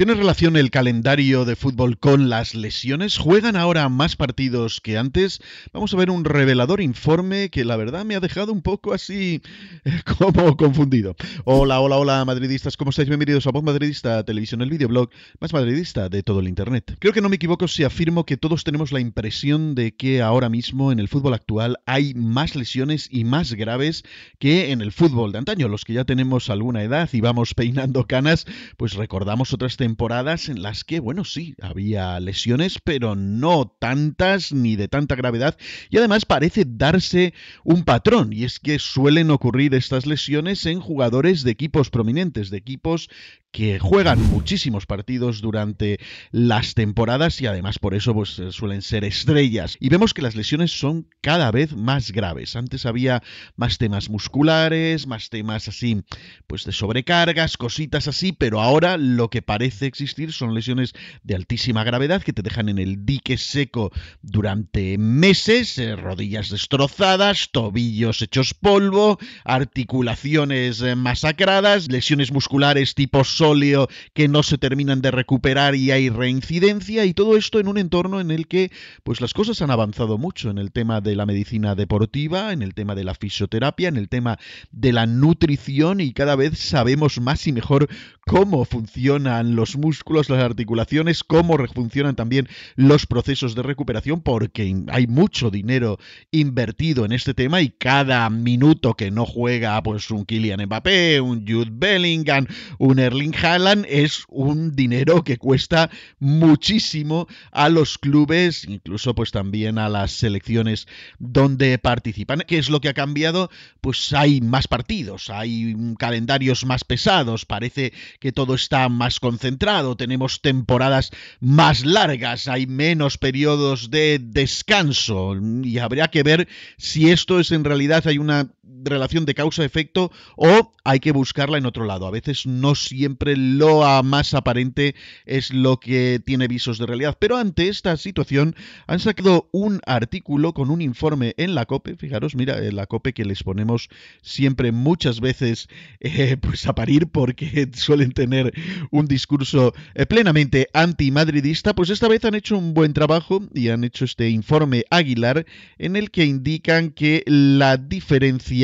¿Tiene relación el calendario de fútbol con las lesiones? ¿Juegan ahora más partidos que antes? Vamos a ver un revelador informe que la verdad me ha dejado un poco así eh, como confundido. Hola, hola, hola madridistas, ¿cómo estáis? Bienvenidos a Voz Madridista, Televisión, el videoblog más madridista de todo el Internet. Creo que no me equivoco si afirmo que todos tenemos la impresión de que ahora mismo en el fútbol actual hay más lesiones y más graves que en el fútbol de antaño. Los que ya tenemos alguna edad y vamos peinando canas, pues recordamos otras temporadas temporadas en las que, bueno, sí, había lesiones, pero no tantas ni de tanta gravedad. Y además parece darse un patrón, y es que suelen ocurrir estas lesiones en jugadores de equipos prominentes, de equipos que juegan muchísimos partidos durante las temporadas y además por eso pues, eh, suelen ser estrellas. Y vemos que las lesiones son cada vez más graves. Antes había más temas musculares, más temas así, pues de sobrecargas, cositas así, pero ahora lo que parece existir son lesiones de altísima gravedad que te dejan en el dique seco durante meses, eh, rodillas destrozadas, tobillos hechos polvo, articulaciones eh, masacradas, lesiones musculares tipo sólido que no se terminan de recuperar y hay reincidencia y todo esto en un entorno en el que pues las cosas han avanzado mucho en el tema de la medicina deportiva, en el tema de la fisioterapia, en el tema de la nutrición y cada vez sabemos más y mejor cómo funcionan los músculos, las articulaciones, cómo funcionan también los procesos de recuperación porque hay mucho dinero invertido en este tema y cada minuto que no juega pues un Kylian Mbappé, un Jude Bellingham, un Erling Haaland es un dinero que cuesta muchísimo a los clubes, incluso pues también a las selecciones donde participan. ¿Qué es lo que ha cambiado? Pues hay más partidos, hay calendarios más pesados, parece que todo está más concentrado, tenemos temporadas más largas, hay menos periodos de descanso y habría que ver si esto es en realidad hay una relación de causa-efecto o hay que buscarla en otro lado. A veces no siempre lo más aparente es lo que tiene visos de realidad. Pero ante esta situación han sacado un artículo con un informe en la COPE. Fijaros, mira, en la COPE que les ponemos siempre muchas veces eh, pues a parir porque suelen tener un discurso eh, plenamente antimadridista. Pues esta vez han hecho un buen trabajo y han hecho este informe Aguilar en el que indican que la diferencia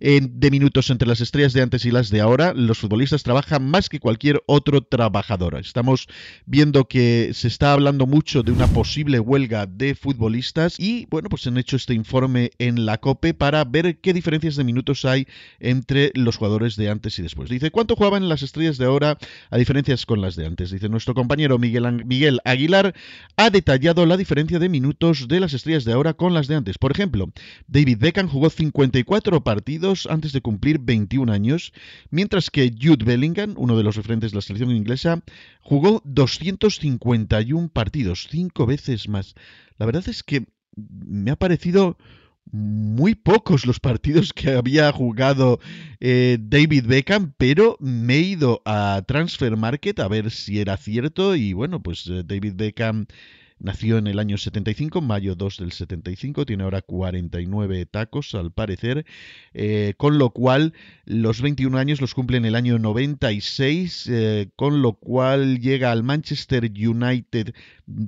de minutos entre las estrellas de antes y las de ahora, los futbolistas trabajan más que cualquier otro trabajador. Estamos viendo que se está hablando mucho de una posible huelga de futbolistas y, bueno, pues han hecho este informe en la COPE para ver qué diferencias de minutos hay entre los jugadores de antes y después. Dice, ¿cuánto jugaban las estrellas de ahora a diferencias con las de antes? Dice, nuestro compañero Miguel, Miguel Aguilar ha detallado la diferencia de minutos de las estrellas de ahora con las de antes. Por ejemplo, David Beckham jugó 54 partidos antes de cumplir 21 años, mientras que Jude Bellingham, uno de los referentes de la selección inglesa, jugó 251 partidos, cinco veces más. La verdad es que me ha parecido muy pocos los partidos que había jugado eh, David Beckham, pero me he ido a Transfer Market a ver si era cierto y bueno, pues eh, David Beckham Nació en el año 75, mayo 2 del 75, tiene ahora 49 tacos al parecer, eh, con lo cual los 21 años los cumple en el año 96, eh, con lo cual llega al Manchester United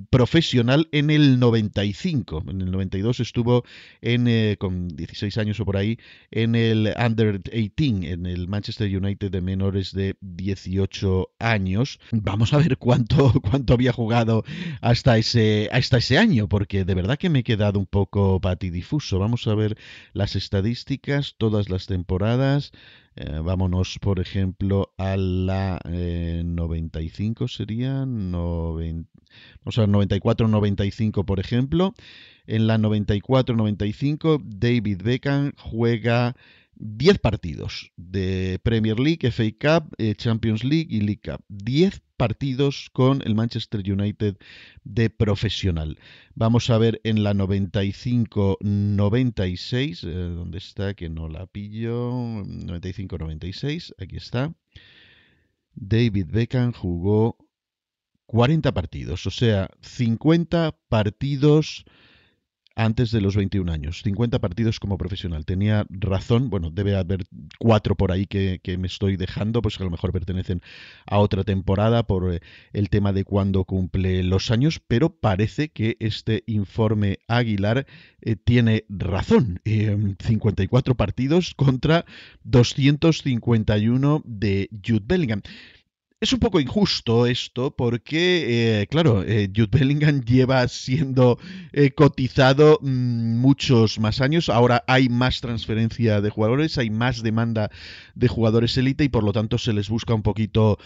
profesional en el 95. En el 92 estuvo en, eh, con 16 años o por ahí en el Under 18, en el Manchester United de menores de 18 años. Vamos a ver cuánto, cuánto había jugado hasta ese hasta eh, ese año, porque de verdad que me he quedado un poco patidifuso. Vamos a ver las estadísticas, todas las temporadas. Eh, vámonos, por ejemplo, a la 95 eh, sería, o sea, 94-95, por ejemplo. En la 94-95, David Beckham juega 10 partidos de Premier League, FA Cup, Champions League y League Cup. 10 partidos con el Manchester United de profesional. Vamos a ver en la 95-96, eh, ¿dónde está? Que no la pillo. 95-96, aquí está. David Beckham jugó 40 partidos, o sea, 50 partidos antes de los 21 años. 50 partidos como profesional. Tenía razón, bueno, debe haber cuatro por ahí que, me estoy dejando, pues que a lo mejor pertenecen a otra temporada por eh, el tema de cuándo cumple los años, pero parece que este informe Aguilar eh, tiene razón. 54 em, partidos contra 251 de Jude Bellingham. Es un poco injusto esto porque, eh, claro, eh, Jude Bellingham lleva siendo eh, cotizado mm, muchos más años. Ahora hay más transferencia de jugadores, hay más demanda de jugadores élite y por lo tanto se les busca un poquito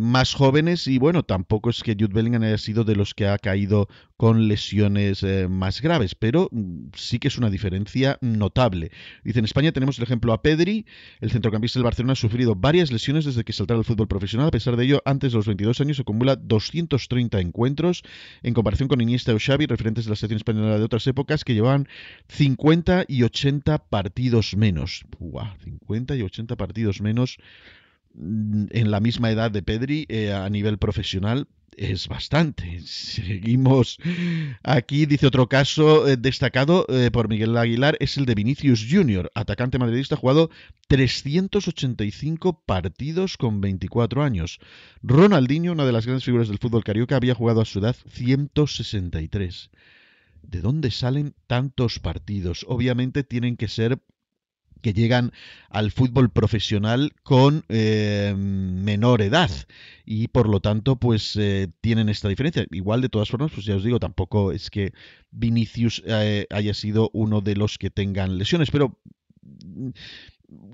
más jóvenes. Y bueno, tampoco es que Jude Bellingham haya sido de los que ha caído con lesiones eh, más graves, pero mm, sí que es una diferencia notable. Dice, en España tenemos el ejemplo a Pedri, el centrocampista del Barcelona ha sufrido varias lesiones desde que saltara al fútbol profesional, a pesar de ello, antes de los 22 años acumula 230 encuentros, en comparación con Iniesta o Xavi, referentes de la selección española de otras épocas, que llevaban 50 y 80 partidos menos. 50 y 80 partidos menos mm, en la misma edad de Pedri eh, a nivel profesional es bastante. Seguimos aquí, dice otro caso eh, destacado eh, por Miguel Aguilar, es el de Vinicius Junior, atacante madridista, jugado 385 partidos con 24 años. Ronaldinho, una de las grandes figuras del fútbol carioca, había jugado a su edad 163. ¿De dónde salen tantos partidos? Obviamente tienen que ser que llegan al fútbol profesional con eh, menor edad y por lo tanto pues eh, tienen esta diferencia. Igual de todas formas pues ya os digo tampoco es que Vinicius eh, haya sido uno de los que tengan lesiones, pero mm,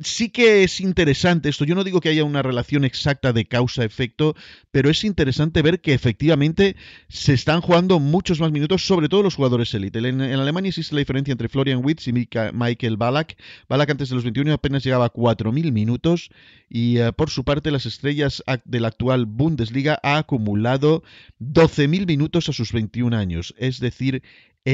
sí que es interesante esto. Yo no digo que haya una relación exacta de causa-efecto, pero es interesante ver que efectivamente se están jugando muchos más minutos, sobre todo los jugadores élite. En, Alemania existe la diferencia entre Florian Witz y Michael Balak. Balak antes de los 21 apenas llegaba a 4.000 minutos y eh, por su parte las estrellas de la actual Bundesliga ha acumulado 12.000 minutos a sus 21 años. Es decir,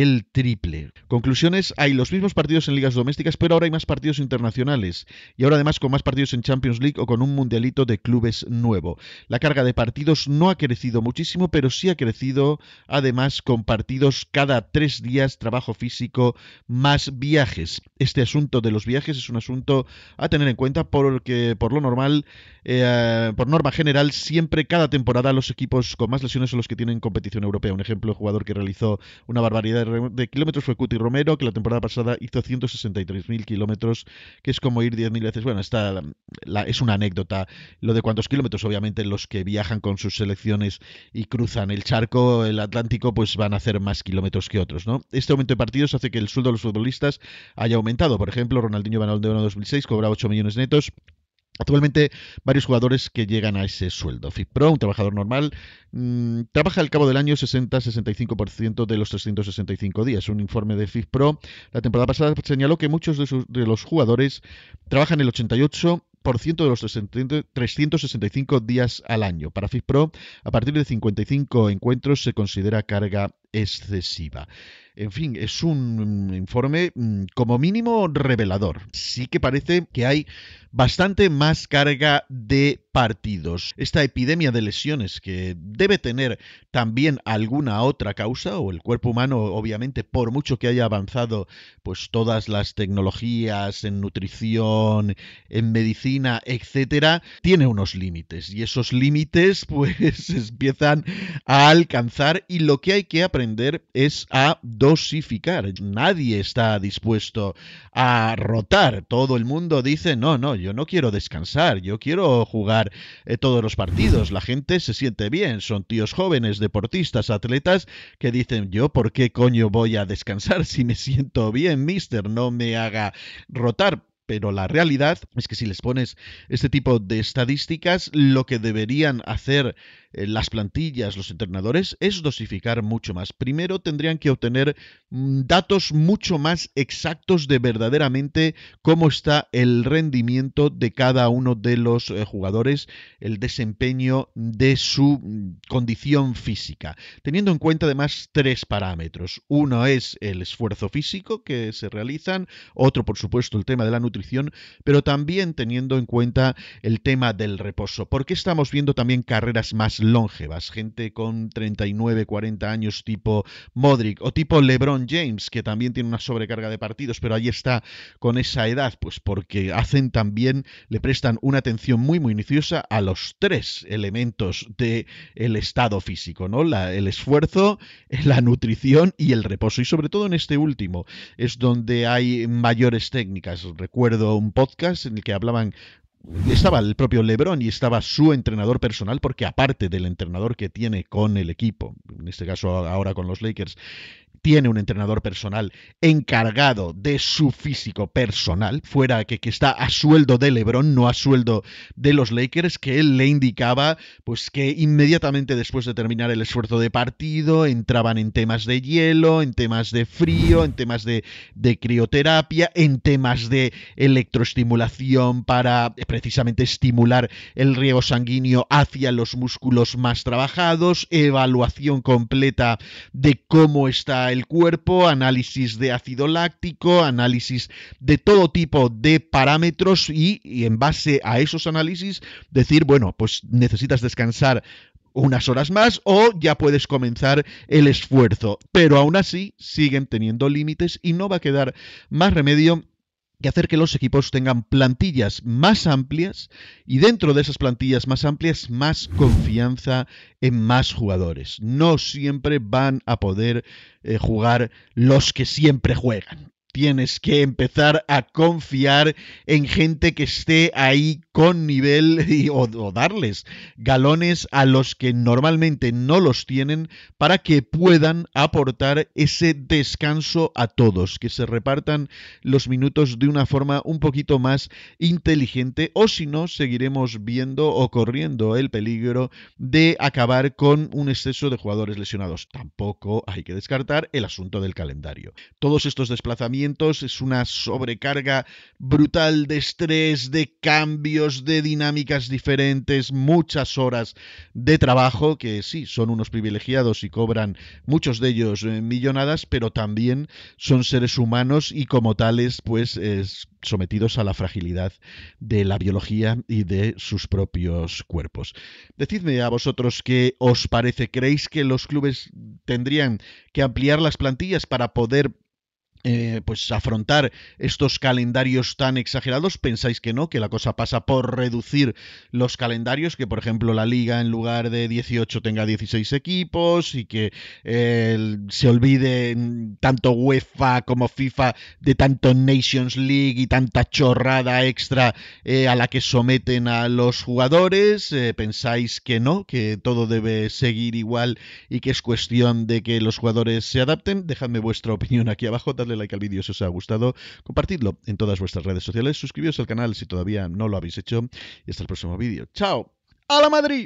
el triple. Conclusiones, hay los mismos partidos en ligas domésticas, pero ahora hay más partidos internacionales y ahora además con más partidos en Champions League o con un mundialito de clubes nuevo. La carga de partidos no ha crecido muchísimo, pero sí ha crecido además con partidos cada tres días, trabajo físico, más viajes. Este asunto de los viajes es un asunto a tener en cuenta porque por lo normal, eh, por norma general, siempre cada temporada los equipos con más lesiones son los que tienen competición europea. Un ejemplo, el jugador que realizó una barbaridad de, kilómetros fue Cuti Romero, que la temporada pasada hizo 163.000 kilómetros, que es como ir 10.000 veces. Bueno, esta es una anécdota. Lo de cuántos kilómetros, obviamente, los que viajan con sus selecciones y cruzan el charco, el Atlántico, pues van a hacer más kilómetros que otros, ¿no? Este aumento de partidos hace que el sueldo de los futbolistas haya aumentado. Por ejemplo, Ronaldinho Banal de 2006 cobraba 8 millones netos. Actualmente varios jugadores que llegan a ese sueldo. FIFPro, un trabajador normal, mm, trabaja al cabo del año 60-65% de los 365 días. Un informe de FIFPRO la temporada pasada señaló que muchos de, los jugadores trabajan el 88 de los 365 días al año. Para FIFPro, a partir de 55 encuentros se considera carga excesiva. En fin, es un mm, informe mm, como mínimo revelador. Sí que parece que hay bastante más carga de partidos. Esta epidemia de lesiones que debe tener también alguna otra causa o el cuerpo humano obviamente por mucho que haya avanzado pues todas las tecnologías en nutrición, en medicina, etcétera, tiene unos límites y esos límites pues empiezan a alcanzar y lo que hay que aprender es a dosificar. Nadie está dispuesto a rotar. Todo el mundo dice, no, no, yo no quiero descansar, yo quiero jugar eh, todos los partidos. La gente se siente bien, son tíos jóvenes, deportistas, atletas, que dicen, yo, ¿por qué coño voy a descansar si me siento bien, mister? No me haga rotar pero la realidad es que si les pones este tipo de estadísticas, lo que deberían hacer eh, las plantillas, los entrenadores, es dosificar mucho más. Primero tendrían que obtener mm, datos mucho más exactos de verdaderamente cómo está el rendimiento de cada uno de los eh, jugadores, el desempeño de su mm, condición física, teniendo en cuenta además tres parámetros. Uno es el esfuerzo físico que se realizan, otro por supuesto el tema de la nutrición, pero también teniendo en cuenta el tema del reposo, porque estamos viendo también carreras más longevas, gente con 39, 40 años tipo Modric o tipo LeBron James, que también tiene una sobrecarga de partidos, pero ahí está con esa edad, pues porque hacen también, le prestan una atención muy, muy iniciosa a los tres elementos del el estado físico, ¿no? el esfuerzo, la nutrición y el reposo. Y sobre todo en este último es donde hay mayores técnicas. Recuerdo un podcast en el que hablaban estaba el propio Lebron y estaba su entrenador personal, porque aparte del entrenador que tiene con el equipo, en este caso ahora con los Lakers, tiene un entrenador personal encargado de su físico personal, fuera que, está a sueldo de LeBron, no a sueldo de los Lakers, que él le indicaba pues que inmediatamente después de terminar el esfuerzo de partido entraban en temas de hielo, en temas de frío, en temas de, de crioterapia, en temas de electroestimulación para eh, precisamente estimular el riego sanguíneo hacia los músculos más trabajados, evaluación completa de cómo está el cuerpo, análisis de ácido láctico, análisis de todo tipo de parámetros y, y en base a esos análisis decir, bueno, pues necesitas descansar unas horas más o ya puedes comenzar el esfuerzo. Pero aún así siguen teniendo límites y no va a quedar más remedio que hacer que los equipos tengan plantillas más amplias y dentro de esas plantillas más amplias más confianza en más jugadores. No siempre van a poder eh, jugar los que siempre juegan, tienes que empezar a confiar en gente que esté ahí con nivel o, o, darles galones a los que normalmente no los tienen para que puedan aportar ese descanso a todos, que se repartan los minutos de una forma un poquito más inteligente o si no seguiremos viendo o corriendo el peligro de acabar con un exceso de jugadores lesionados. Tampoco hay que descartar el asunto del calendario. Todos estos desplazamientos es una sobrecarga brutal de estrés, de cambios, de dinámicas diferentes, muchas horas de trabajo, que sí, son unos privilegiados y cobran muchos de ellos eh, millonadas, pero también son seres humanos y como tales, pues sometidos a la fragilidad de la biología y de sus propios cuerpos. Decidme a vosotros qué os parece. ¿Creéis que los clubes tendrían que ampliar las plantillas para poder eh, pues afrontar estos calendarios tan exagerados? ¿Pensáis que no? Que la cosa pasa por reducir los calendarios, que por ejemplo la liga en lugar de 18 tenga 16 equipos y que eh, se olvide mm, tanto UEFA como FIFA de tanto Nations League y tanta chorrada extra eh, a la que someten a los jugadores? ¿Pensáis que no? ¿Que todo debe seguir igual y que es cuestión de que los jugadores se adapten? Dejadme vuestra opinión aquí abajo, dadle like al vídeo si os ha gustado, compartidlo en todas vuestras redes sociales, suscribiros al canal si todavía no lo habéis hecho y hasta el próximo vídeo. ¡Chao! ¡A la Madrid!